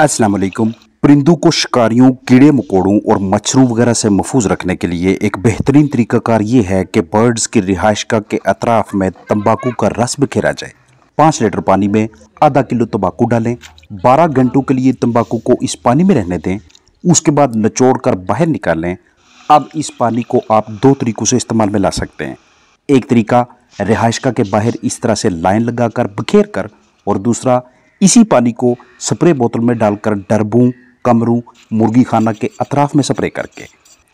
असलम परिंदों को शिकारियों कीड़े मकोड़ों और मच्छरों वगैरह से महफूज रखने के लिए एक बेहतरीन तरीकाकार ये है कि बर्ड्स की रिहाइशगा के अतराफ में तंबाकू का रस बिखेरा जाए पाँच लीटर पानी में आधा किलो तंबाकू डालें बारह घंटों के लिए तंबाकू को इस पानी में रहने दें उसके बाद नचोड़ कर बाहर निकालें अब इस पानी को आप दो तरीक़ों से इस्तेमाल में ला सकते हैं एक तरीका रिहाइशगा के बाहर इस तरह से लाइन कर बखेर कर और दूसरा इसी पानी को स्प्रे बोतल में डालकर डरबू कमरू मुर्गी खाना के अतराफ में स्प्रे करके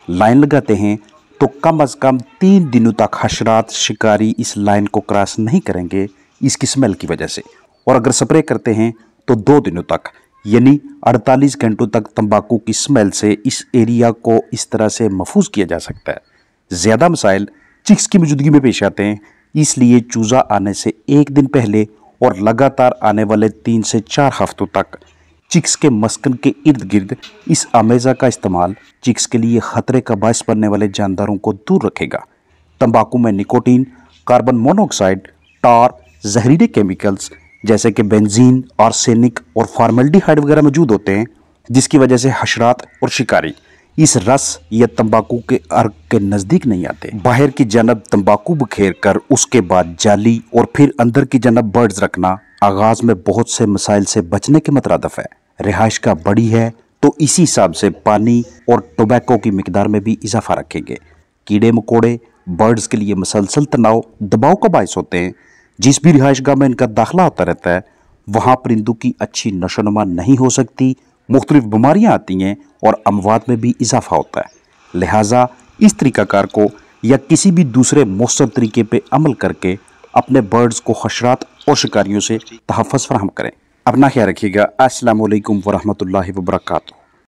लाइन लगाते हैं तो कम अज़ कम तीन दिनों तक हशरात शिकारी इस लाइन को क्रॉस नहीं करेंगे इसकी स्मेल की वजह से और अगर स्प्रे करते हैं तो दो दिनों तक यानी 48 घंटों तक तंबाकू की स्मेल से इस एरिया को इस तरह से महफूज किया जा सकता है ज़्यादा मसाइल चिक्स की मौजूदगी में पेश आते हैं इसलिए चूज़ा आने से एक दिन पहले और लगातार आने वाले तीन से चार हफ्तों तक चिक्स के मस्कन के इर्द गिर्द इस अमेजा का इस्तेमाल चिक्स के लिए खतरे का बायस बनने वाले जानदारों को दूर रखेगा तंबाकू में निकोटीन कार्बन मोनोऑक्साइड टार जहरीले केमिकल्स जैसे कि बेंजीन आर्सेनिक और फार्मेल्डिहाइड वगैरह मौजूद होते हैं जिसकी वजह से हशरात और शिकारी इस रस या तंबाकू के अर्क के नज़दीक नहीं आते बाहर की जनब तंबाकू बखेर कर उसके बाद जाली और फिर अंदर की जनब बर्ड्स रखना आगाज़ में बहुत से मसाइल से बचने के मतरदफ है रिहाइश का बड़ी है तो इसी हिसाब से पानी और टोबैको की मकदार में भी इजाफा रखेंगे कीड़े मकोड़े बर्ड्स के लिए मसलसल तनाव दबाव का बायस होते हैं जिस भी रिहाइश गाह में इनका दाखिला होता रहता है वहाँ परिंदों की अच्छी नशोनुमा नहीं हो सकती मुख्तलिफ बीमारियाँ आती हैं और अमवात में भी इजाफा होता है लिहाजा इस तरीक़ाकार को या किसी भी दूसरे मौसम तरीके पर अमल करके अपने बर्ड्स को हशरात और शिकारियों से तहफ़ फ्राहम करें अपना ख्याल रखिएगा असलकम वरहमल वर्का